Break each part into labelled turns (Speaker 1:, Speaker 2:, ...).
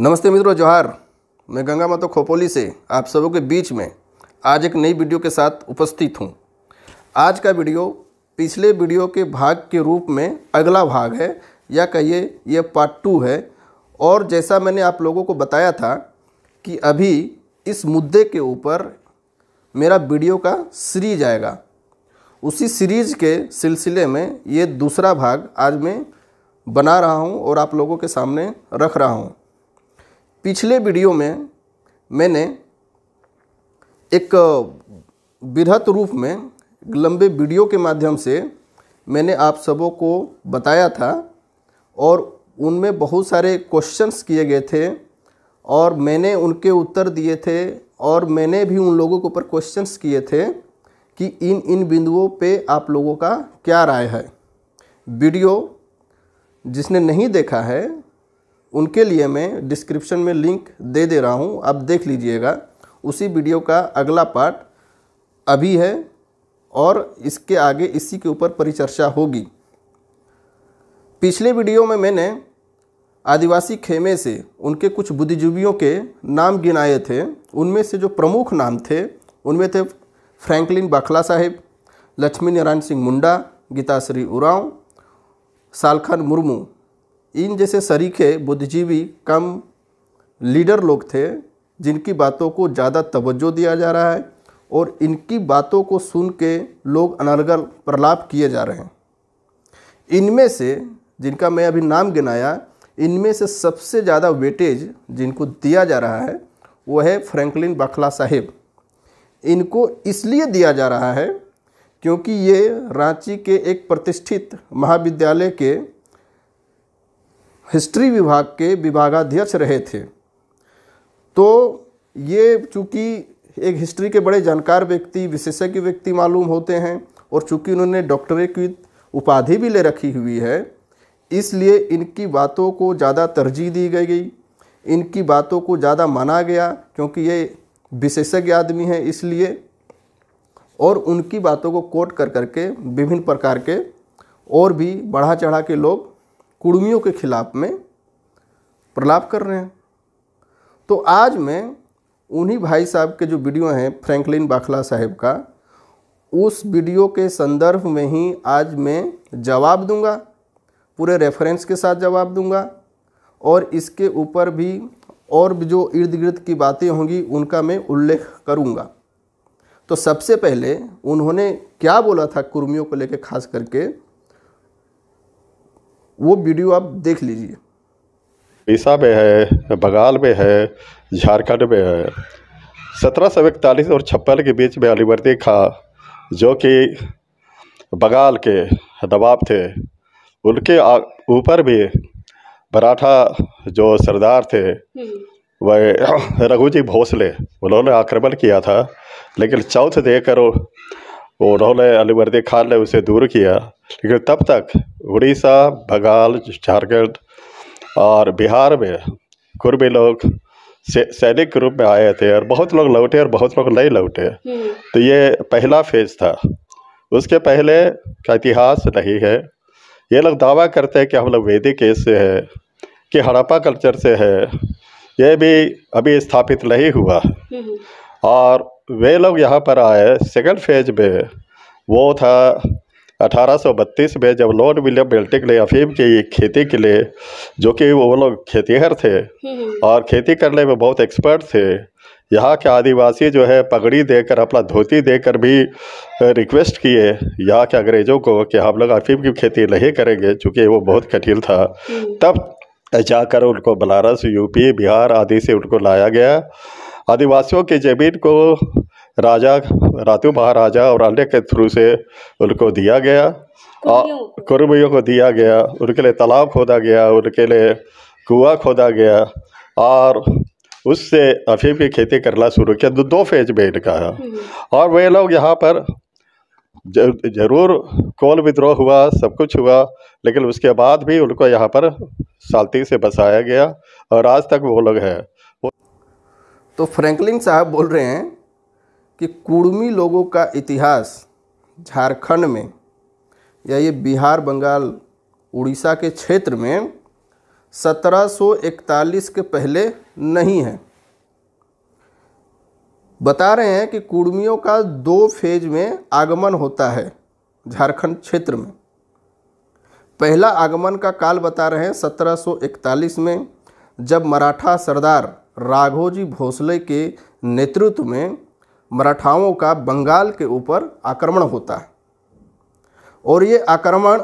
Speaker 1: नमस्ते मित्रों जोहार मैं गंगा माता खोपोली से आप सबों के बीच में आज एक नई वीडियो के साथ उपस्थित हूँ आज का वीडियो पिछले वीडियो के भाग के रूप में अगला भाग है या कहिए यह पार्ट टू है और जैसा मैंने आप लोगों को बताया था कि अभी इस मुद्दे के ऊपर मेरा वीडियो का सीरीज आएगा उसी सीरीज के सिलसिले में ये दूसरा भाग आज मैं बना रहा हूँ और आप लोगों के सामने रख रहा हूँ पिछले वीडियो में मैंने एक बृहत रूप में लंबे वीडियो के माध्यम से मैंने आप सबों को बताया था और उनमें बहुत सारे क्वेश्चंस किए गए थे और मैंने उनके उत्तर दिए थे और मैंने भी उन लोगों के ऊपर क्वेश्चंस किए थे कि इन इन बिंदुओं पे आप लोगों का क्या राय है वीडियो जिसने नहीं देखा है उनके लिए मैं डिस्क्रिप्शन में लिंक दे दे रहा हूँ आप देख लीजिएगा उसी वीडियो का अगला पार्ट अभी है और इसके आगे इसी के ऊपर परिचर्चा होगी पिछले वीडियो में मैंने आदिवासी खेमे से उनके कुछ बुद्धिजीवियों के नाम गिनाए थे उनमें से जो प्रमुख नाम थे उनमें थे फ्रैंकलिन बाखला साहेब लक्ष्मी नारायण सिंह मुंडा गीताश्री उरांव सालखान मुर्मू इन जैसे शरीके बुद्धिजीवी कम लीडर लोग थे जिनकी बातों को ज़्यादा तवज्जो दिया जा रहा है और इनकी बातों को सुन के लोग अनर्गल प्रलाप किए जा रहे हैं इनमें से जिनका मैं अभी नाम गिनाया इनमें से सबसे ज़्यादा वेटेज जिनको दिया जा रहा है वो है फ्रैंकलिन बखला साहिब इनको इसलिए दिया जा रहा है क्योंकि ये रांची के एक प्रतिष्ठित महाविद्यालय के हिस्ट्री विभाग के विभागाध्यक्ष रहे थे तो ये चूँकि एक हिस्ट्री के बड़े जानकार व्यक्ति विशेषज्ञ व्यक्ति मालूम होते हैं और चूँकि उन्होंने डॉक्टरेट की उपाधि भी ले रखी हुई है इसलिए इनकी बातों को ज़्यादा तरजीह दी गई गई इनकी बातों को ज़्यादा माना गया क्योंकि ये विशेषज्ञ आदमी हैं इसलिए और उनकी बातों को कोट कर करके विभिन्न प्रकार के और भी बढ़ा चढ़ा के लोग कुड़मियों के खिलाफ में प्रलाप कर रहे हैं तो आज मैं उन्हीं भाई साहब के जो वीडियो हैं फ्रैंकलिन बाखला साहब का उस वीडियो के संदर्भ में ही आज मैं जवाब दूंगा पूरे रेफरेंस के साथ जवाब दूंगा और इसके ऊपर भी और जो इर्द गिर्द की बातें होंगी उनका मैं उल्लेख करूंगा तो सबसे पहले उन्होंने क्या बोला था कुर्मियों को लेकर खास करके वो वीडियो आप देख लीजिए उड़ीसा
Speaker 2: में है बंगाल में है झारखंड में है सत्रह सौ इकतालीस और छप्पन के बीच में अलीवर्दी खा जो कि बंगाल के नवाब थे उनके ऊपर भी मराठा जो सरदार थे हम्म। वह रघुजी भोसले उन्होंने आक्रमण किया था लेकिन चौथ देकर उन्होंने अलीवर्दी खान ने उसे दूर किया लेकिन तब तक उड़ीसा बंगाल झारखंड और बिहार में कुर्मी लोग सैनिक के रूप में आए थे और बहुत लोग लौटे और बहुत लोग नहीं लौटे हम्म। तो ये पहला फेज था उसके पहले का इतिहास नहीं है ये लोग दावा करते हैं कि हम लोग वैदिक केस से है कि हड़प्पा कल्चर से है ये भी अभी स्थापित नहीं हुआ हम्म। और वे लोग यहाँ पर आए सेकंड फेज में वो था 1832 में जब लॉर्ड विलियम बेल्टिक ने अफीम की खेती के लिए जो कि वो लोग खेतीहर थे हम्म। और खेती करने में बहुत एक्सपर्ट थे यहाँ के आदिवासी जो है पगड़ी देकर अपना धोती देकर भी रिक्वेस्ट किए यहाँ के अंग्रेज़ों को कि हम लोग अफीम की खेती नहीं करेंगे चूँकि वो बहुत कठिन था हम्म। तब जाकर उनको बनारस यूपी बिहार आदि से उनको लाया गया आदिवासियों की जमीन को राजा रातु महाराजा और अन्य के थ्रू से उनको दिया गया कुर्मियों को दिया गया उनके लिए तालाब खोदा गया उनके लिए कुआ खोदा गया और उससे अफीम की खेती करना शुरू किया दो, दो फेज में इनका है हम्म। और वे लोग यहाँ पर जरूर कोल विद्रोह हुआ सब कुछ हुआ लेकिन उसके बाद भी उनको यहाँ पर शांति से बसाया गया और आज तक वो लोग हैं
Speaker 1: तो फ्रैंकलिन साहब बोल रहे हैं कि कुर्मी लोगों का इतिहास झारखंड में या ये बिहार बंगाल उड़ीसा के क्षेत्र में 1741 के पहले नहीं है बता रहे हैं कि कुर्मियों का दो फेज में आगमन होता है झारखंड क्षेत्र में पहला आगमन का काल बता रहे हैं 1741 में जब मराठा सरदार राघोजी भोसले के नेतृत्व में मराठाओं का बंगाल के ऊपर आक्रमण होता है और ये आक्रमण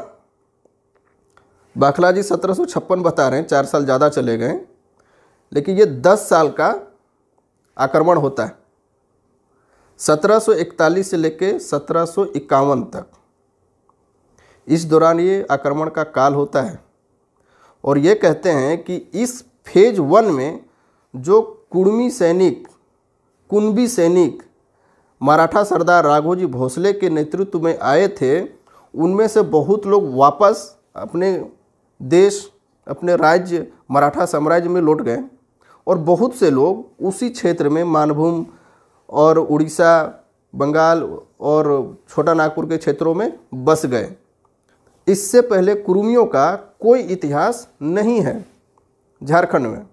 Speaker 1: बाखला जी सत्रह बता रहे हैं चार साल ज़्यादा चले गए लेकिन ये दस साल का आक्रमण होता है 1741 से लेके सत्रह तक इस दौरान ये आक्रमण का काल होता है और ये कहते हैं कि इस फेज वन में जो कुड़मी सैनिक कुनबी सैनिक मराठा सरदार राघोजी भोसले के नेतृत्व में आए थे उनमें से बहुत लोग वापस अपने देश अपने राज्य मराठा साम्राज्य में लौट गए और बहुत से लोग उसी क्षेत्र में मानभूम और उड़ीसा बंगाल और छोटा नागपुर के क्षेत्रों में बस गए इससे पहले कुरुमियों का कोई इतिहास नहीं है झारखंड में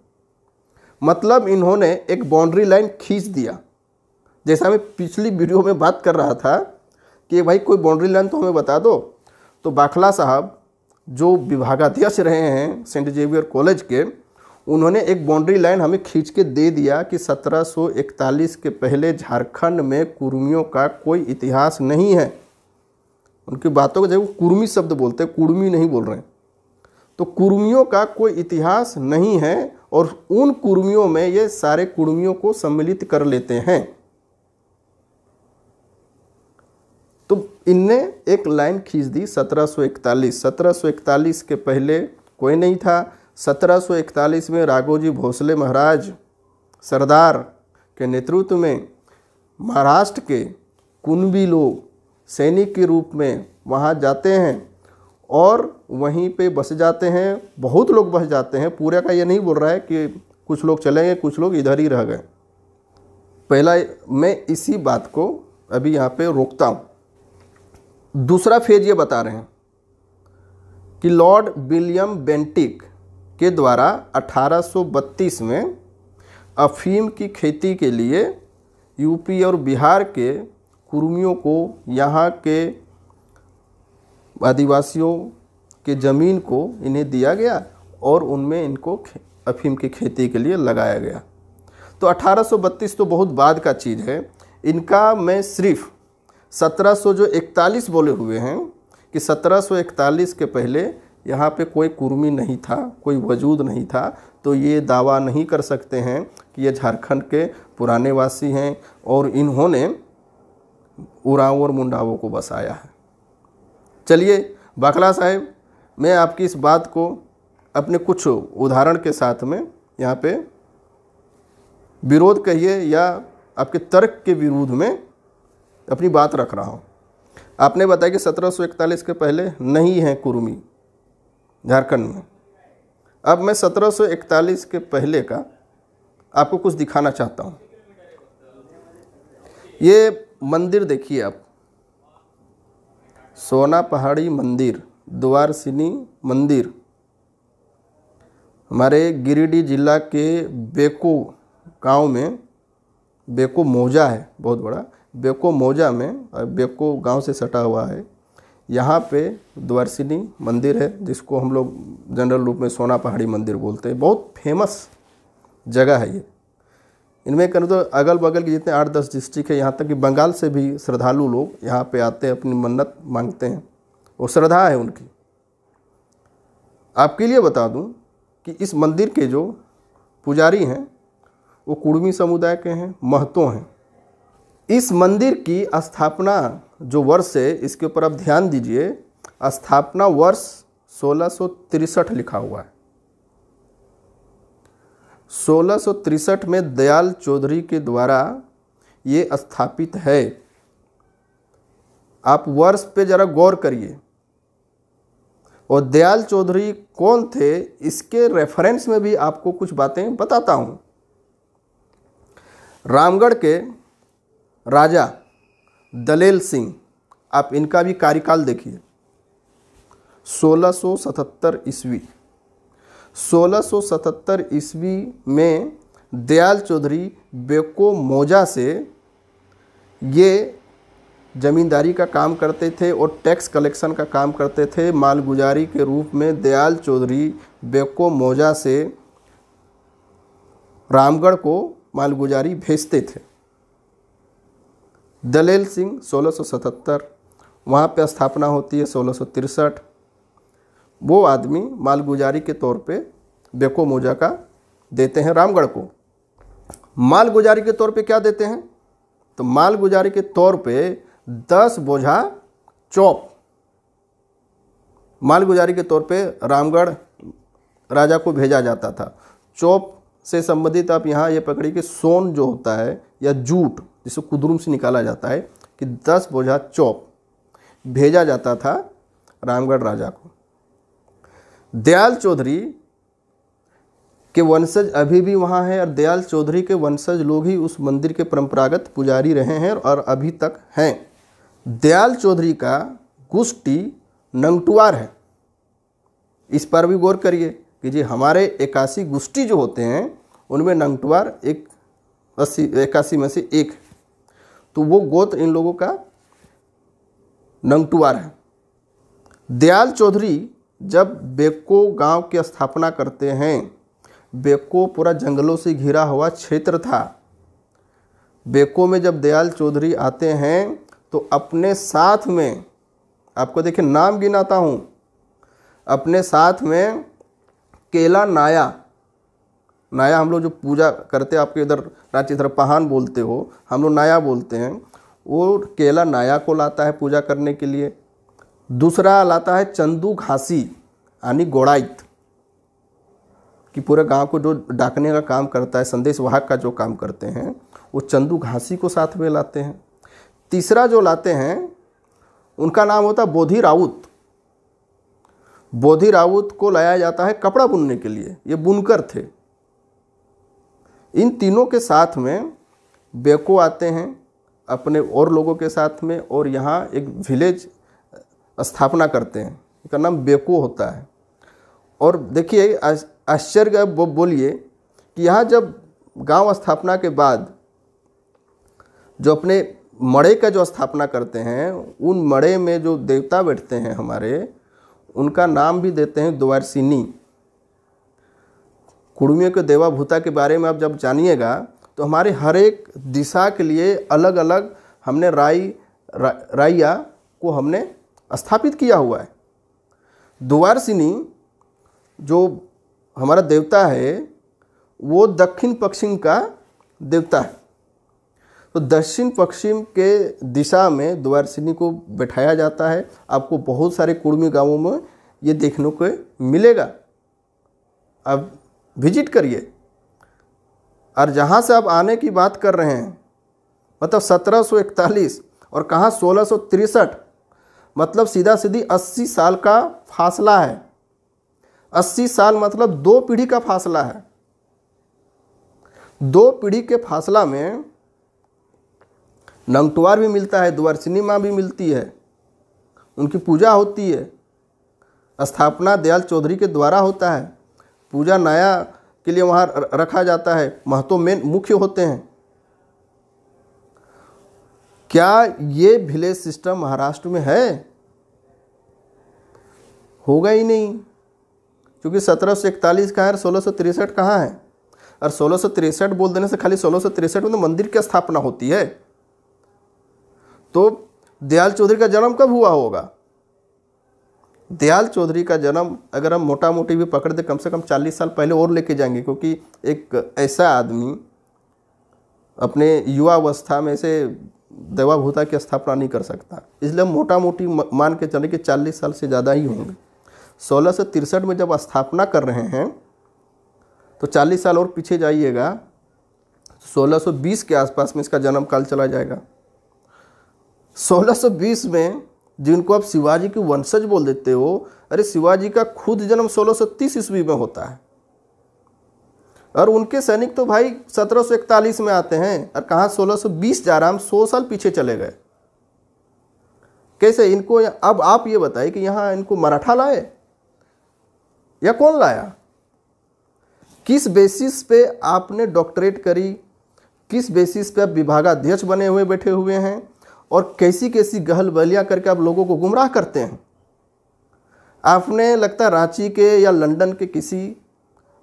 Speaker 1: मतलब इन्होंने एक बाउंड्री लाइन खींच दिया जैसा मैं पिछली वीडियो में बात कर रहा था कि भाई कोई बाउंड्री लाइन तो हमें बता दो तो बाखला साहब जो विभागाध्यक्ष रहे हैं सेंट जेवियर कॉलेज के उन्होंने एक बाउंड्री लाइन हमें खींच के दे दिया कि 1741 के पहले झारखंड में कुर्मियों का कोई इतिहास नहीं है उनकी बातों को जब वो कुर्मी शब्द बोलते हैं कुर्मी नहीं बोल रहे हैं तो कुर्मियों का कोई इतिहास नहीं है और उन कुर्मियों में ये सारे कुर्मियों को सम्मिलित कर लेते हैं तो इनने एक लाइन खींच दी 1741 1741 के पहले कोई नहीं था 1741 में राघोजी भोसले महाराज सरदार के नेतृत्व में महाराष्ट्र के कुनबी लोग सैनिक के रूप में वहाँ जाते हैं और वहीं पे बस जाते हैं बहुत लोग बस जाते हैं पूरे का ये नहीं बोल रहा है कि कुछ लोग चले गए कुछ लोग इधर ही रह गए पहला मैं इसी बात को अभी यहाँ पे रोकता हूँ दूसरा फेज ये बता रहे हैं कि लॉर्ड विलियम बेंटिक के द्वारा 1832 में अफीम की खेती के लिए यूपी और बिहार के कुर्मियों को यहाँ के आदिवासियों के ज़मीन को इन्हें दिया गया और उनमें इनको अफीम की खेती के लिए लगाया गया तो 1832 तो बहुत बाद का चीज़ है इनका मैं सिर्फ 1700 जो इकतालीस बोले हुए हैं कि 1741 के पहले यहाँ पे कोई कुर्मी नहीं था कोई वजूद नहीं था तो ये दावा नहीं कर सकते हैं कि ये झारखंड के पुराने वासी हैं और इन्होंने उराव और मुंडावों को बसाया है चलिए बाखला साहब मैं आपकी इस बात को अपने कुछ उदाहरण के साथ में यहाँ पे विरोध कहिए या आपके तर्क के विरोध में अपनी बात रख रहा हूँ आपने बताया कि सत्रह के पहले नहीं है कुर्मी झारखंड में अब मैं 1741 के पहले का आपको कुछ दिखाना चाहता हूँ ये मंदिर देखिए आप सोना पहाड़ी मंदिर द्वारसिनी मंदिर हमारे गिरिडीह जिला के बेको गांव में बेको मोजा है बहुत बड़ा बेको मोजा में बेको गांव से सटा हुआ है यहाँ पे द्वारसिनी मंदिर है जिसको हम लोग जनरल रूप में सोना पहाड़ी मंदिर बोलते हैं बहुत फेमस जगह है ये इनमें कहूँ तो अगल बगल के जितने आठ दस डिस्ट्रिक्ट है यहाँ तक कि बंगाल से भी श्रद्धालु लोग यहाँ पे आते हैं अपनी मन्नत मांगते हैं वो श्रद्धा है उनकी आपके लिए बता दूं कि इस मंदिर के जो पुजारी हैं वो कुड़मी समुदाय के हैं महतो हैं इस मंदिर की स्थापना जो वर्ष है इसके ऊपर आप ध्यान दीजिए स्थापना वर्ष सोलह लिखा हुआ है सोलह में दयाल चौधरी के द्वारा ये स्थापित है आप वर्ष पे ज़रा गौर करिए और दयाल चौधरी कौन थे इसके रेफरेंस में भी आपको कुछ बातें बताता हूँ रामगढ़ के राजा दलेल सिंह आप इनका भी कार्यकाल देखिए 1677 ईस्वी 1677 ईस्वी में दयाल चौधरी बेको मोजा से ये ज़मींदारी का काम करते थे और टैक्स कलेक्शन का काम करते थे मालगुजारी के रूप में दयाल चौधरी बेको मोजा से रामगढ़ को मालगुजारी भेजते थे दलेल सिंह 1677 वहाँ पे स्थापना होती है सोलह वो आदमी मालगुजारी के तौर पे बेको मोजा का देते हैं रामगढ़ को मालगुजारी के तौर पे क्या देते हैं तो मालगुजारी के तौर पे दस बोझा चौप मालगुजारी के तौर पे रामगढ़ राजा को भेजा जाता था चौप से संबंधित आप यहाँ ये पकड़िए कि सोन जो होता है या जूट जिसे कुदरुम से निकाला जाता है कि दस बोझा चौप भेजा जाता था रामगढ़ राजा को दयाल चौधरी के वंशज अभी भी वहाँ हैं और दयाल चौधरी के वंशज लोग ही उस मंदिर के परंपरागत पुजारी रहे हैं और अभी तक हैं दयाल चौधरी का गुष्टी नंगटुआर है इस पर भी गौर करिए कि जी हमारे इक्यासी गुष्टी जो होते हैं उनमें नंगटुआर एक अस्सी इक्यासी में से एक तो वो गोत्र इन लोगों का नंगटुआर है दयाल चौधरी जब बेक्को गांव की स्थापना करते हैं बेक्को पूरा जंगलों से घिरा हुआ क्षेत्र था बेको में जब दयाल चौधरी आते हैं तो अपने साथ में आपको देखिए नाम गिनाता हूँ अपने साथ में केला नाया नाया हम लोग जो पूजा करते हैं आपके इधर रांची इधर पहान बोलते हो हम लोग नाया बोलते हैं वो केला नाया को लाता है पूजा करने के लिए दूसरा लाता है चंदू घासी यानी गोड़ाइत कि पूरे गांव को जो डाकने का काम करता है संदेश वाहक का जो काम करते हैं वो चंदू घासी को साथ में लाते हैं तीसरा जो लाते हैं उनका नाम होता है बोधी राउत बोधी राउत को लाया जाता है कपड़ा बुनने के लिए ये बुनकर थे इन तीनों के साथ में बेको आते हैं अपने और लोगों के साथ में और यहाँ एक विलेज स्थापना करते हैं इनका नाम बेको होता है और देखिए आश्चर्य वो बोलिए कि यहाँ जब गांव स्थापना के बाद जो अपने मड़े का जो स्थापना करते हैं उन मड़े में जो देवता बैठते हैं हमारे उनका नाम भी देते हैं द्वारसिनी कुड़मियों के देवाभूता के बारे में आप जब जानिएगा तो हमारे हर एक दिशा के लिए अलग अलग हमने राई रा, राइया को हमने स्थापित किया हुआ है द्वारसिनी जो हमारा देवता है वो दक्षिण पश्चिम का देवता है तो दक्षिण पश्चिम के दिशा में द्वारसिनी को बैठाया जाता है आपको बहुत सारे कुर्मी गांवों में ये देखने को मिलेगा आप विजिट करिए और जहाँ से आप आने की बात कर रहे हैं मतलब 1741 और कहाँ सोलह मतलब सीधा सीधी अस्सी साल का फासला है अस्सी साल मतलब दो पीढ़ी का फासला है दो पीढ़ी के फासला में नंगटवार भी मिलता है द्वारसिनी माँ भी मिलती है उनकी पूजा होती है स्थापना दयाल चौधरी के द्वारा होता है पूजा नया के लिए वहाँ रखा जाता है महत्व मेन मुख्य होते हैं क्या ये विलेज सिस्टम महाराष्ट्र में है होगा ही नहीं क्योंकि सत्रह सौ इकतालीस कहाँ है और सोलह सौ तिरसठ कहाँ है और सोलह सौ तिरसठ बोल देने से खाली सोलह सौ तिरसठ में तो मंदिर की स्थापना होती है तो दयाल चौधरी का जन्म कब हुआ होगा दयाल चौधरी का जन्म अगर हम मोटा मोटी भी पकड़ दे कम से कम चालीस साल पहले और लेके जाएंगे क्योंकि एक ऐसा आदमी अपने युवावस्था में से देवाभूता की स्थापना नहीं कर सकता इसलिए मोटा मोटी मान के चले कि चालीस साल से ज़्यादा ही होंगे सोलह से तिरसठ में जब स्थापना कर रहे हैं तो चालीस साल और पीछे जाइएगा 1620 तो के आसपास में इसका जन्म काल चला जाएगा 1620 में जिनको आप शिवाजी के वंशज बोल देते हो अरे शिवाजी का खुद जन्म 1630 ईस्वी में होता है और उनके सैनिक तो भाई 1741 में आते हैं और कहाँ 1620 जा रहा हम सौ साल पीछे चले गए कैसे इनको अब आप ये बताइए कि यहाँ इनको मराठा लाए या कौन लाया किस बेसिस पे आपने डॉक्टरेट करी किस बेसिस पे आप विभागाध्यक्ष बने हुए बैठे हुए हैं और कैसी कैसी गहल बलियाँ करके आप लोगों को गुमराह करते हैं आपने लगता रांची के या लंदन के किसी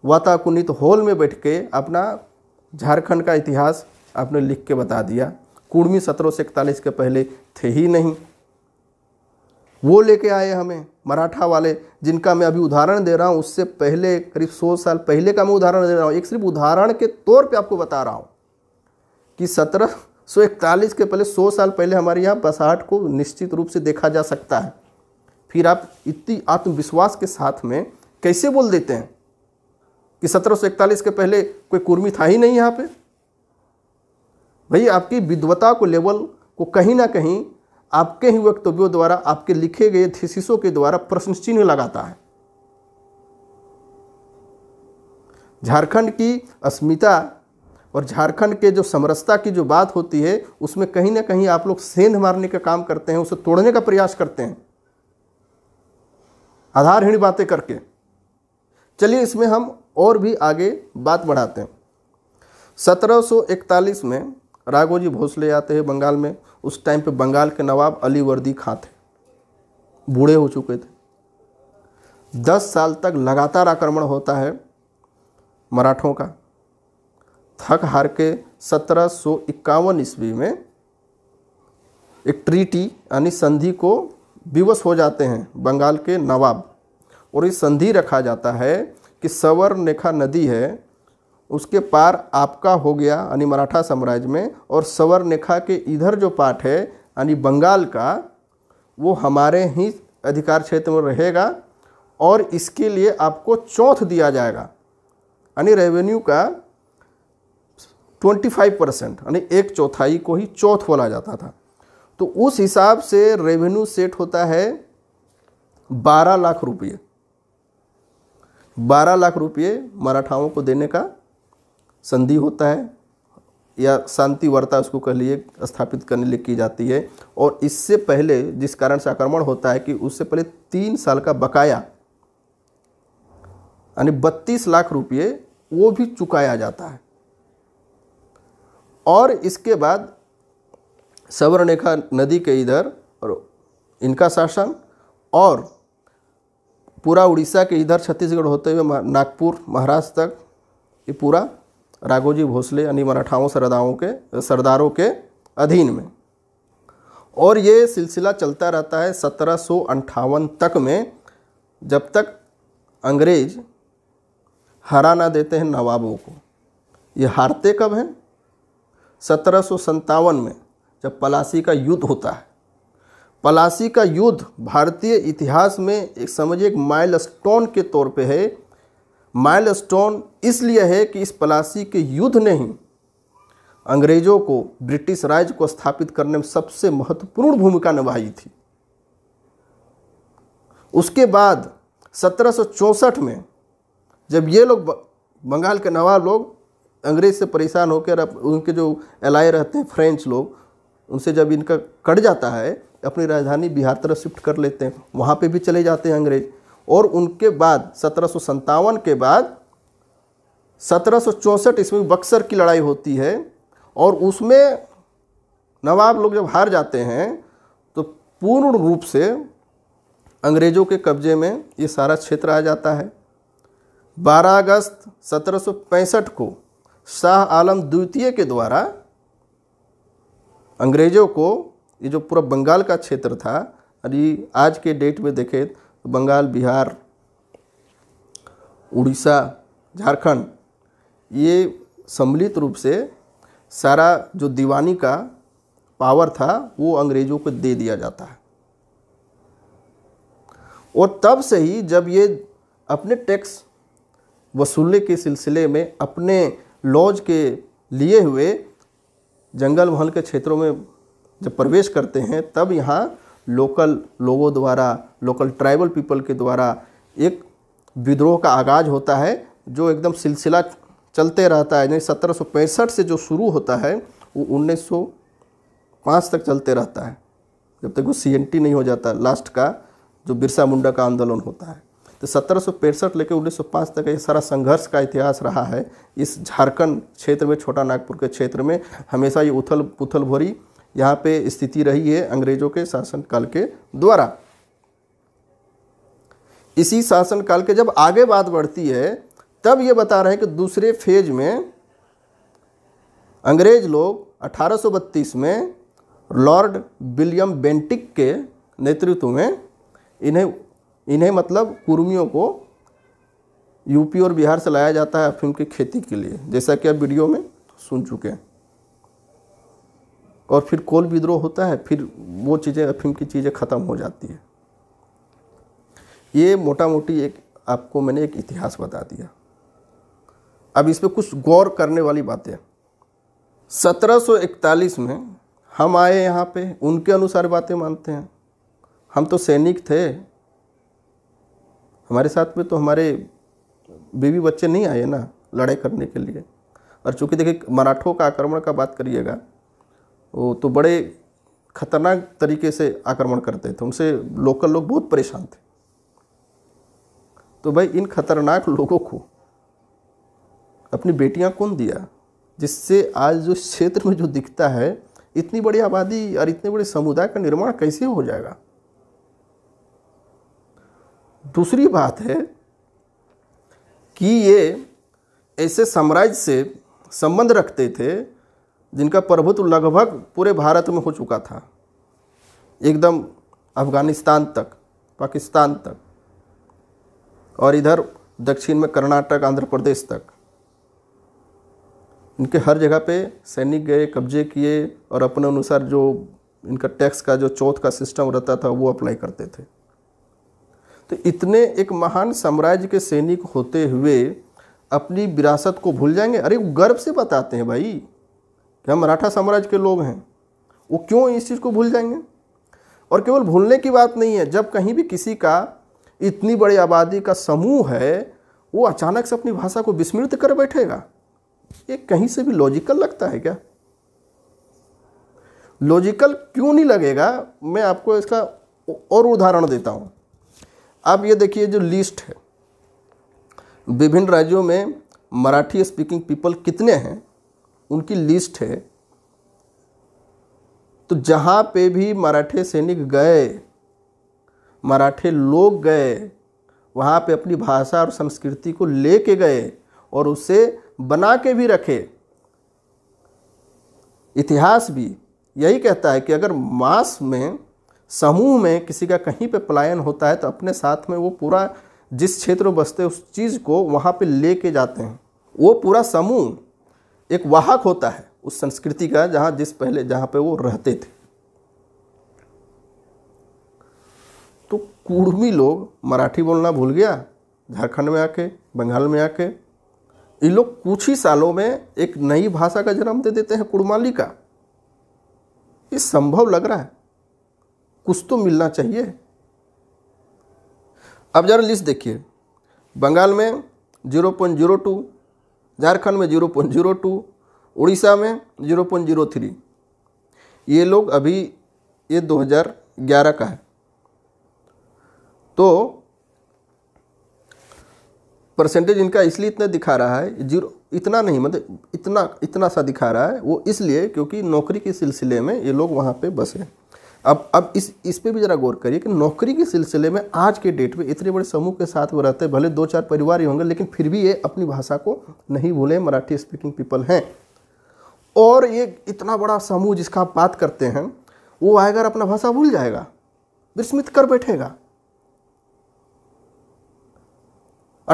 Speaker 1: वाताकुनित हॉल में बैठ के अपना झारखंड का इतिहास आपने लिख के बता दिया कुर्मी सत्रह सौ इकतालीस के पहले थे ही नहीं वो लेके आए हमें मराठा वाले जिनका मैं अभी उदाहरण दे रहा हूँ उससे पहले करीब सौ साल पहले का मैं उदाहरण दे रहा हूँ एक सिर्फ उदाहरण के तौर पे आपको बता रहा हूँ कि सत्रह सौ इकतालीस के पहले सौ साल पहले हमारे यहाँ बसाहट को निश्चित रूप से देखा जा सकता है फिर आप इतनी आत्मविश्वास के साथ में कैसे बोल देते हैं कि सत्रह के पहले कोई कुर्मी था ही नहीं यहाँ पे भाई आपकी विद्वता को लेवल को कहीं ना कहीं आपके ही वक्तव्यों द्वारा आपके लिखे गए थीसिसों के द्वारा प्रश्न चिन्ह लगाता है झारखंड की अस्मिता और झारखंड के जो समरसता की जो बात होती है उसमें कहीं ना कहीं आप लोग सेंध मारने का काम करते हैं उसे तोड़ने का प्रयास करते हैं आधारहीन बातें करके चलिए इसमें हम और भी आगे बात बढ़ाते हैं 1741 में राघोजी भोसले आते हैं बंगाल में उस टाइम पे बंगाल के नवाब अली वर्दी खां थे बूढ़े हो चुके थे दस साल तक लगातार आक्रमण होता है मराठों का थक हार के सत्रह सौ इक्यावन ईस्वी में एक ट्रीटी यानी संधि को विवश हो जाते हैं बंगाल के नवाब और ये संधि रखा जाता है कि सवर्णरेखा नदी है उसके पार आपका हो गया यानी मराठा साम्राज्य में और सवर्णरेखा के इधर जो पार्ट है यानी बंगाल का वो हमारे ही अधिकार क्षेत्र में रहेगा और इसके लिए आपको चौथ दिया जाएगा यानी रेवेन्यू का 25 परसेंट यानी एक चौथाई को ही चौथ बोला जाता था तो उस हिसाब से रेवेन्यू सेट होता है बारह लाख रुपये बारह लाख रुपये मराठाओं को देने का संधि होता है या शांति वार्ता उसको कह लिए स्थापित करने लिए की जाती है और इससे पहले जिस कारण से आक्रमण होता है कि उससे पहले तीन साल का बकाया यानी बत्तीस लाख रुपये वो भी चुकाया जाता है और इसके बाद सवर्णेखा नदी के इधर और इनका शासन और पूरा उड़ीसा के इधर छत्तीसगढ़ होते हुए नागपुर महाराष्ट्र तक ये पूरा राघोजी भोसले यानी मराठाओं सरदारों के सरदारों के अधीन में और ये सिलसिला चलता रहता है सत्रह तक में जब तक अंग्रेज हरा ना देते हैं नवाबों को ये हारते कब हैं सत्रह में जब पलासी का युद्ध होता है पलासी का युद्ध भारतीय इतिहास में एक समझिए एक माइल के तौर पे है माइल इसलिए है कि इस पलासी के युद्ध ने ही अंग्रेज़ों को ब्रिटिश राज को स्थापित करने में सबसे महत्वपूर्ण भूमिका निभाई थी उसके बाद सत्रह में जब ये लोग बंगाल के नवाब लोग अंग्रेज से परेशान होकर उनके जो एलाय रहते हैं फ्रेंच लोग उनसे जब इनका कट जाता है अपनी राजधानी बिहार तरफ शिफ्ट कर लेते हैं वहाँ पे भी चले जाते हैं अंग्रेज और उनके बाद सत्रह के बाद सत्रह ईस्वी बक्सर की लड़ाई होती है और उसमें नवाब लोग जब हार जाते हैं तो पूर्ण रूप से अंग्रेज़ों के कब्जे में ये सारा क्षेत्र आ जाता है 12 अगस्त 1765 को शाह आलम द्वितीय के द्वारा अंग्रेज़ों को ये जो पूरा बंगाल का क्षेत्र था अभी आज के डेट में देखें तो बंगाल बिहार उड़ीसा झारखंड ये सम्मिलित रूप से सारा जो दीवानी का पावर था वो अंग्रेज़ों को दे दिया जाता है और तब से ही जब ये अपने टैक्स वसूलने के सिलसिले में अपने लॉज के लिए हुए जंगल महल के क्षेत्रों में जब प्रवेश करते हैं तब यहाँ लोकल लोगों द्वारा लोकल ट्राइबल पीपल के द्वारा एक विद्रोह का आगाज़ होता है जो एकदम सिलसिला चलते रहता है यानी सत्रह से जो शुरू होता है वो उन्नीस तक चलते रहता है जब तक वो सी नहीं हो जाता लास्ट का जो बिरसा मुंडा का आंदोलन होता है तो सत्रह सौ पैंसठ लेकर उन्नीस सौ पाँच तक ये सारा संघर्ष का इतिहास रहा है इस झारखंड क्षेत्र में छोटा नागपुर के क्षेत्र में हमेशा ये उथल पुथल भरी यहाँ पे स्थिति रही है अंग्रेजों के शासनकाल के द्वारा इसी शासनकाल के जब आगे बात बढ़ती है तब ये बता रहे हैं कि दूसरे फेज में अंग्रेज लोग 1832 में लॉर्ड विलियम बेंटिक के नेतृत्व में इन्हें इन्हें मतलब कुर्मियों को यूपी और बिहार से लाया जाता है अफीम की खेती के लिए जैसा कि आप वीडियो में सुन चुके हैं और फिर कोल विद्रोह होता है फिर वो चीज़ें अफीम की चीज़ें ख़त्म हो जाती है ये मोटा मोटी एक आपको मैंने एक इतिहास बता दिया अब इस पर कुछ गौर करने वाली बातें 1741 में हम आए यहाँ पे उनके अनुसार बातें मानते हैं हम तो सैनिक थे हमारे साथ में तो हमारे बीवी बच्चे नहीं आए ना लड़ाई करने के लिए और चूँकि देखिए मराठों का आक्रमण का बात करिएगा वो तो बड़े खतरनाक तरीके से आक्रमण करते थे उनसे लोकल लोग बहुत परेशान थे तो भाई इन खतरनाक लोगों को अपनी बेटियां कौन दिया जिससे आज जो क्षेत्र में जो दिखता है इतनी बड़ी आबादी और इतने बड़े समुदाय का निर्माण कैसे हो जाएगा दूसरी बात है कि ये ऐसे साम्राज्य से संबंध रखते थे जिनका प्रभुत्व लगभग पूरे भारत में हो चुका था एकदम अफगानिस्तान तक पाकिस्तान तक और इधर दक्षिण में कर्नाटक आंध्र प्रदेश तक इनके हर जगह पे सैनिक गए कब्जे किए और अपने अनुसार जो इनका टैक्स का जो चौथ का सिस्टम रहता था वो अप्लाई करते थे तो इतने एक महान साम्राज्य के सैनिक होते हुए अपनी विरासत को भूल जाएंगे अरे गर्व से बताते हैं भाई क्या मराठा साम्राज्य के लोग हैं वो क्यों इस चीज़ को भूल जाएंगे और केवल भूलने की बात नहीं है जब कहीं भी किसी का इतनी बड़ी आबादी का समूह है वो अचानक से अपनी भाषा को विस्मृत कर बैठेगा ये कहीं से भी लॉजिकल लगता है क्या लॉजिकल क्यों नहीं लगेगा मैं आपको इसका और उदाहरण देता हूँ आप ये देखिए जो लिस्ट है विभिन्न राज्यों में मराठी स्पीकिंग पीपल कितने हैं उनकी लिस्ट है तो जहाँ पे भी मराठे सैनिक गए मराठे लोग गए वहाँ पे अपनी भाषा और संस्कृति को ले के गए और उसे बना के भी रखे इतिहास भी यही कहता है कि अगर मास में समूह में किसी का कहीं पे पलायन होता है तो अपने साथ में वो पूरा जिस क्षेत्र में बसते उस चीज़ को वहाँ पे लेके जाते हैं वो पूरा समूह एक वाहक होता है उस संस्कृति का जहाँ जिस पहले जहाँ पे वो रहते थे तो कुर्मी लोग मराठी बोलना भूल गया झारखंड में आके बंगाल में आके ये लोग कुछ ही सालों में एक नई भाषा का जन्म दे देते हैं कुड़माली का ये संभव लग रहा है कुछ तो मिलना चाहिए अब जरा लिस्ट देखिए बंगाल में zero point zero two Jharkhand में zero point zero two Orissa में जीरो पॉइंट जीरो थ्री ये लोग अभी ये दो हज़ार ग्यारह का है तो परसेंटेज इनका इसलिए इतना दिखा रहा है जीरो इतना नहीं मतलब इतना इतना सा दिखा रहा है वो इसलिए क्योंकि नौकरी के सिलसिले में ये लोग वहाँ पे बसे हैं अब अब इस इस पे भी ज़रा गौर करिए कि नौकरी के सिलसिले में आज के डेट में इतने बड़े समूह के साथ वो रहते हैं भले दो चार परिवार ही होंगे लेकिन फिर भी ये अपनी भाषा को नहीं भूले मराठी स्पीकिंग पीपल हैं और ये इतना बड़ा समूह जिसका आप बात करते हैं वो आएगा अपना भाषा भूल जाएगा विस्मित कर बैठेगा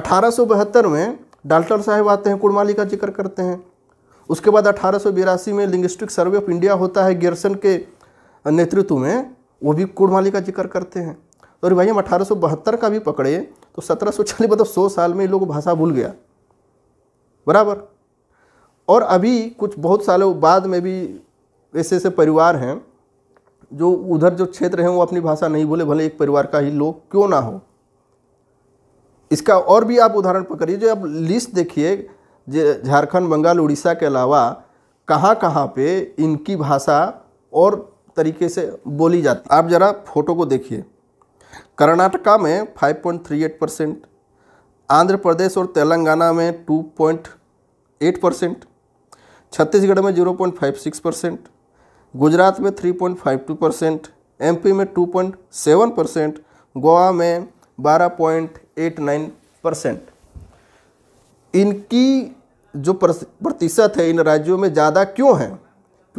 Speaker 1: अठारह में डाल्टर साहब आते हैं कुड़माली का जिक्र करते हैं उसके बाद अठारह में लिंग्विस्टिक सर्वे ऑफ इंडिया होता है गेरसन के नेतृत्व में वो भी कुड़माली का जिक्र करते हैं तो अरे भाई हम अठारह का भी पकड़े तो सत्रह सौ चालीस मतलब सौ साल में ये लोग भाषा भूल गया बराबर और अभी कुछ बहुत सालों बाद में भी ऐसे ऐसे परिवार हैं जो उधर जो क्षेत्र हैं वो अपनी भाषा नहीं बोले भले एक परिवार का ही लोग क्यों ना हो इसका और भी आप उदाहरण पकड़िए जो आप लिस्ट देखिए झारखंड बंगाल उड़ीसा के अलावा कहाँ कहाँ पे इनकी भाषा और तरीके से बोली जाती है आप ज़रा फोटो को देखिए कर्नाटका में 5.38 परसेंट आंध्र प्रदेश और तेलंगाना में 2.8 परसेंट छत्तीसगढ़ में 0.56 परसेंट गुजरात में 3.52 परसेंट एम में 2.7 परसेंट गोवा में 12.89 परसेंट इनकी जो प्रतिशत है इन राज्यों में ज़्यादा क्यों है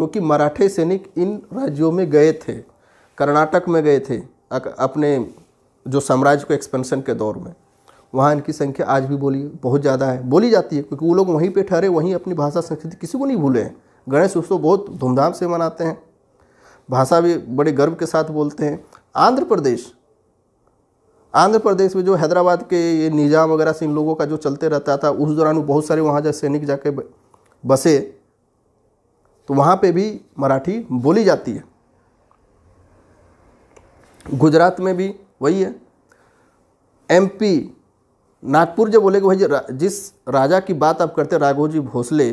Speaker 1: क्योंकि मराठे सैनिक इन राज्यों में गए थे कर्नाटक में गए थे अपने जो साम्राज्य को एक्सपेंशन के दौर में वहाँ इनकी संख्या आज भी बोली बहुत ज़्यादा है बोली जाती है क्योंकि वो लोग वहीं पे ठहरे वहीं अपनी भाषा संस्कृति किसी को नहीं भूले हैं गणेश उत्सव बहुत धूमधाम से मनाते हैं भाषा भी बड़े गर्व के साथ बोलते हैं आंध्र प्रदेश आंध्र प्रदेश में जो हैदराबाद के ये निज़ाम वगैरह से इन लोगों का जो चलते रहता था उस दौरान वो बहुत सारे वहाँ जैसे सैनिक जाके बसे तो वहाँ पे भी मराठी बोली जाती है गुजरात में भी वही है एमपी नागपुर जब बोलेगा भाई जिस राजा की बात आप करते राघोजी भोसले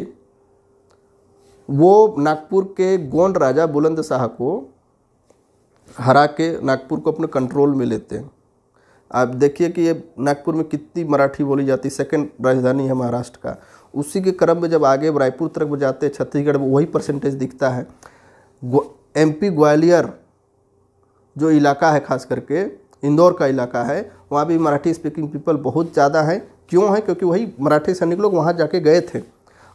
Speaker 1: वो नागपुर के गोंड राजा बुलंद शाह को हरा के नागपुर को अपने कंट्रोल में लेते हैं आप देखिए कि ये नागपुर में कितनी मराठी बोली जाती है सेकेंड राजधानी है महाराष्ट्र का उसी के क्रम में जब आगे रायपुर तरफ जाते हैं छत्तीसगढ़ में वही परसेंटेज दिखता है पी ग्वालियर जो इलाका है खास करके इंदौर का इलाका है वहाँ भी मराठी स्पीकिंग पीपल बहुत ज़्यादा हैं क्यों है क्योंकि वही मराठी सैनिक लोग वहाँ जाके गए थे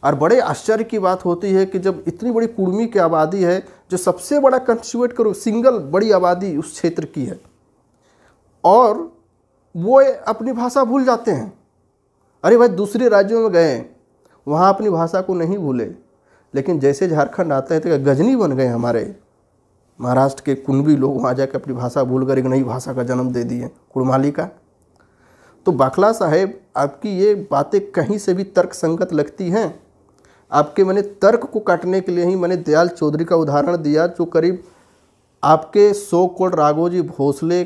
Speaker 1: और बड़े आश्चर्य की बात होती है कि जब इतनी बड़ी कुर्मी की आबादी है जो सबसे बड़ा कंस्टिट्यूट करो सिंगल बड़ी आबादी उस क्षेत्र की है और वो अपनी भाषा भूल जाते हैं अरे भाई दूसरे राज्यों में गए वहाँ अपनी भाषा को नहीं भूले लेकिन जैसे झारखंड आते हैं तो गजनी बन गए हमारे महाराष्ट्र के कुनबी लोग वहाँ जाकर अपनी भाषा भूल कर एक नई भाषा का जन्म दे दिए कुड़माली का तो बाखला साहेब आपकी ये बातें कहीं से भी तर्क संगत लगती हैं आपके मैंने तर्क को काटने के लिए ही मैंने दयाल चौधरी का उदाहरण दिया जो करीब आपके सो कोड राघोजी भोसले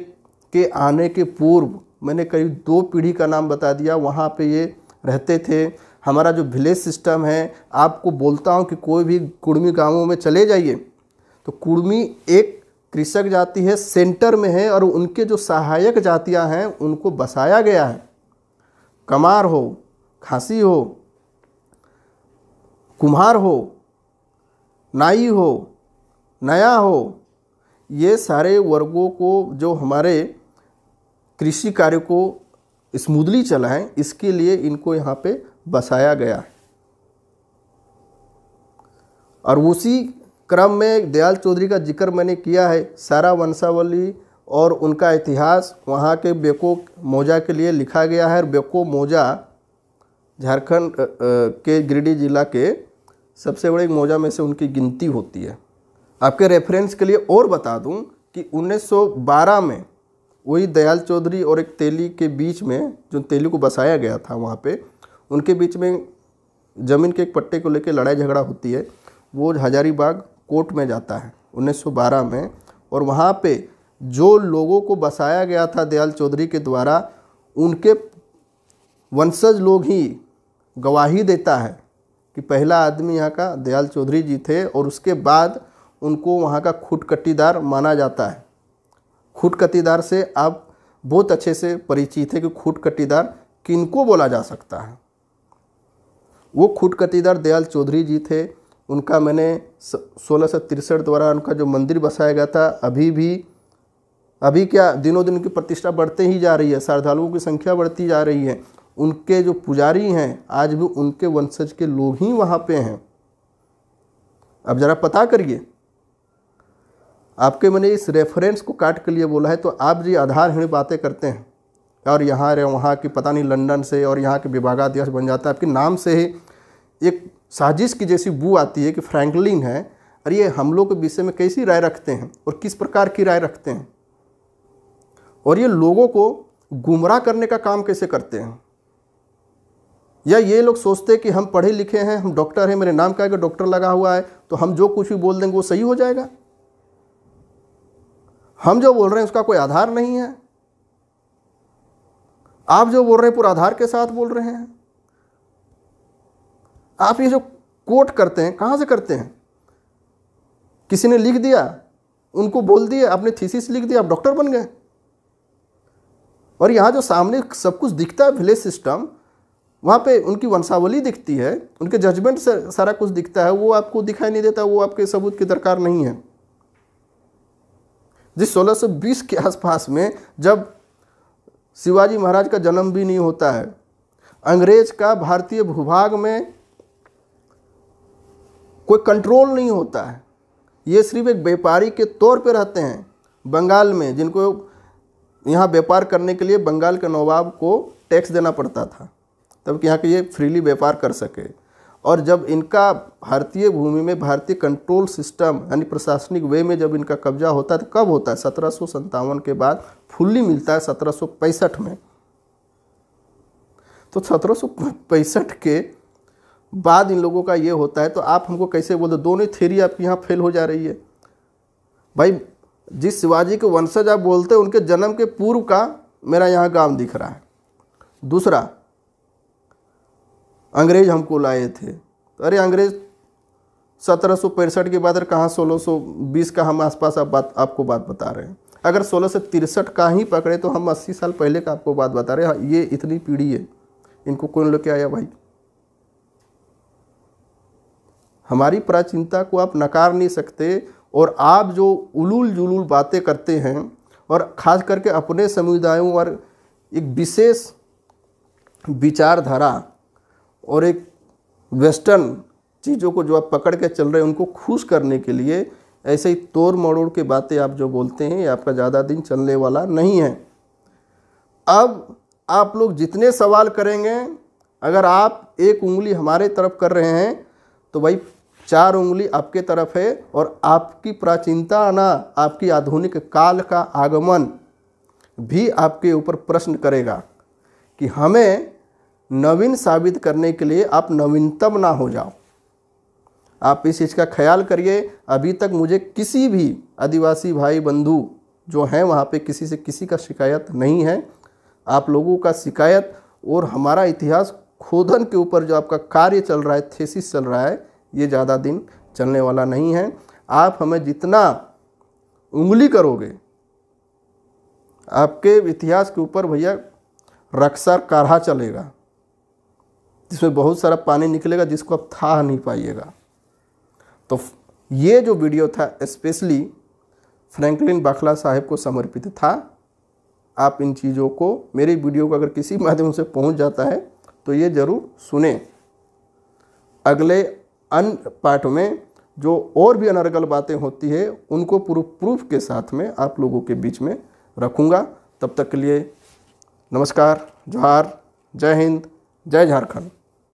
Speaker 1: के आने के पूर्व मैंने करीब दो पीढ़ी का नाम बता दिया वहाँ पे ये रहते थे हमारा जो विलेज सिस्टम है आपको बोलता हूँ कि कोई भी कुड़मी गांवों में चले जाइए तो कुड़मी एक कृषक जाति है सेंटर में है और उनके जो सहायक जातियाँ हैं उनको बसाया गया है कमार हो खांसी हो कुम्हार हो नाई हो नया हो ये सारे वर्गों को जो हमारे कृषि कार्य को स्मूदली चलाएं इसके लिए इनको यहाँ पे बसाया गया और उसी क्रम में दयाल चौधरी का जिक्र मैंने किया है सारा वंशावली और उनका इतिहास वहाँ के बेको मोजा के लिए लिखा गया है और बेको मोजा झारखंड के गिरिडीह जिला के सबसे बड़े मोजा में से उनकी गिनती होती है आपके रेफरेंस के लिए और बता दूं कि 1912 में वही दयाल चौधरी और एक तेली के बीच में जो तेली को बसाया गया था वहाँ पे उनके बीच में ज़मीन के एक पट्टे को लेकर लड़ाई झगड़ा होती है वो हजारीबाग कोर्ट में जाता है 1912 में और वहाँ पे जो लोगों को बसाया गया था दयाल चौधरी के द्वारा उनके वंशज लोग ही गवाही देता है कि पहला आदमी यहाँ का दयाल चौधरी जी थे और उसके बाद उनको वहाँ का खुटकटीदार माना जाता है खुटकटीदार से आप बहुत अच्छे से परिचित है कि खुटकटीदार किनको बोला जा सकता है वो खुद कतीदार दयाल चौधरी जी थे उनका मैंने सोलह सौ तिरसठ द्वारा उनका जो मंदिर बसाया गया था अभी भी अभी क्या दिनों दिन की प्रतिष्ठा बढ़ते ही जा रही है श्रद्धालुओं की संख्या बढ़ती जा रही है उनके जो पुजारी हैं आज भी उनके वंशज के लोग ही वहाँ पे हैं अब ज़रा पता करिए आपके मैंने इस रेफरेंस को काट के लिए बोला है तो आप जी आधारहीन बातें करते हैं और यहाँ रहे वहाँ की पता नहीं लंदन से और यहाँ के विभागाध्यक्ष बन जाता है आपके नाम से ही एक साजिश की जैसी बू आती है कि फ्रैंकलिन है और ये हम लोग के विषय में कैसी राय रखते हैं और किस प्रकार की राय रखते हैं और ये लोगों को गुमराह करने का काम कैसे करते हैं या ये लोग सोचते हैं कि हम पढ़े लिखे हैं हम डॉक्टर हैं मेरे नाम का अगर डॉक्टर लगा हुआ है तो हम जो कुछ भी बोल देंगे वो सही हो जाएगा हम जो बोल रहे हैं उसका कोई आधार नहीं है आप जो बोल रहे हैं पूरा आधार के साथ बोल रहे हैं आप ये जो कोट करते हैं कहाँ से करते हैं किसी ने लिख दिया उनको बोल दिया आपने थीसिस लिख दिया आप डॉक्टर बन गए और यहाँ जो सामने सब कुछ दिखता है विलेज सिस्टम वहाँ पे उनकी वंशावली दिखती है उनके जजमेंट से सारा कुछ दिखता है वो आपको दिखाई नहीं देता वो आपके सबूत की दरकार नहीं है जिस 1620 के आसपास में जब शिवाजी महाराज का जन्म भी नहीं होता है अंग्रेज का भारतीय भूभाग में कोई कंट्रोल नहीं होता है ये सिर्फ एक व्यापारी के तौर पे रहते हैं बंगाल में जिनको यहाँ व्यापार करने के लिए बंगाल के नवाब को टैक्स देना पड़ता था तब कि यहाँ के ये फ्रीली व्यापार कर सके और जब इनका भारतीय भूमि में भारतीय कंट्रोल सिस्टम यानी प्रशासनिक वे में जब इनका कब्जा होता है तो कब होता है सत्रह के बाद फुल्ली मिलता है सत्रह में तो सत्रह के बाद इन लोगों का ये होता है तो आप हमको कैसे बोल दो दोनों थेरी आपके यहाँ फेल हो जा रही है भाई जिस शिवाजी के वंशज आप बोलते हैं उनके जन्म के पूर्व का मेरा यहाँ गांव दिख रहा है दूसरा अंग्रेज हमको लाए थे अरे अंग्रेज सत्रह सौ पैंसठ की बात अरे कहाँ सोलह सौ बीस का हम आसपास आप बात आपको बात बता रहे हैं अगर सोलह सौ तिरसठ का ही पकड़े तो हम अस्सी साल पहले का आपको बात बता रहे हैं हाँ, ये इतनी पीढ़ी है इनको कौन लेके आया भाई हमारी प्राचीनता को आप नकार नहीं सकते और आप जो उलूल जुलूल बातें करते हैं और ख़ास करके अपने समुदायों और एक विशेष विचारधारा और एक वेस्टर्न चीज़ों को जो आप पकड़ के चल रहे हैं उनको खुश करने के लिए ऐसे ही तोड़ मड़ोड़ के बातें आप जो बोलते हैं ये आपका ज़्यादा दिन चलने वाला नहीं है अब आप लोग जितने सवाल करेंगे अगर आप एक उंगली हमारे तरफ कर रहे हैं तो भाई चार उंगली आपके तरफ है और आपकी प्राचीनता आना आपकी आधुनिक काल का आगमन भी आपके ऊपर प्रश्न करेगा कि हमें नवीन साबित करने के लिए आप नवीनतम ना हो जाओ आप इस चीज़ का ख्याल करिए अभी तक मुझे किसी भी आदिवासी भाई बंधु जो हैं वहाँ पे किसी से किसी का शिकायत नहीं है आप लोगों का शिकायत और हमारा इतिहास खोदन के ऊपर जो आपका कार्य चल रहा है थेसिस चल रहा है ये ज़्यादा दिन चलने वाला नहीं है आप हमें जितना उंगली करोगे आपके इतिहास के ऊपर भैया रक्सर काढ़ा चलेगा जिसमें बहुत सारा पानी निकलेगा जिसको आप था नहीं पाइएगा तो ये जो वीडियो था स्पेशली फ्रैंकलिन बाखला साहब को समर्पित था आप इन चीज़ों को मेरे वीडियो को अगर किसी माध्यम से पहुंच जाता है तो ये ज़रूर सुने अगले अन्य पार्ट में जो और भी अनर्गल बातें होती है उनको प्रूफ प्रूफ के साथ में आप लोगों के बीच में रखूँगा तब तक के लिए नमस्कार जोहार जय हिंद जय झारखंड